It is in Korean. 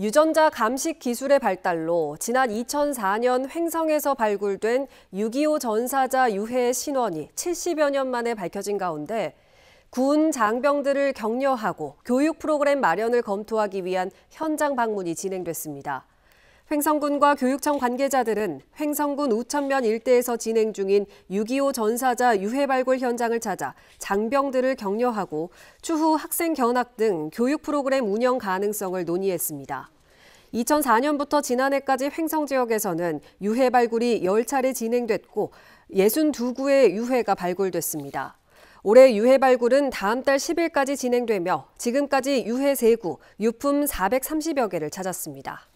유전자 감식 기술의 발달로 지난 2004년 횡성에서 발굴된 6.25 전사자 유해 의 신원이 70여 년 만에 밝혀진 가운데 군 장병들을 격려하고 교육 프로그램 마련을 검토하기 위한 현장 방문이 진행됐습니다. 횡성군과 교육청 관계자들은 횡성군 우천면 일대에서 진행 중인 6.25 전사자 유해 발굴 현장을 찾아 장병들을 격려하고 추후 학생 견학 등 교육 프로그램 운영 가능성을 논의했습니다. 2004년부터 지난해까지 횡성 지역에서는 유해 발굴이 10차례 진행됐고 62구의 유해가 발굴됐습니다. 올해 유해 발굴은 다음 달 10일까지 진행되며 지금까지 유해 3구, 유품 430여 개를 찾았습니다.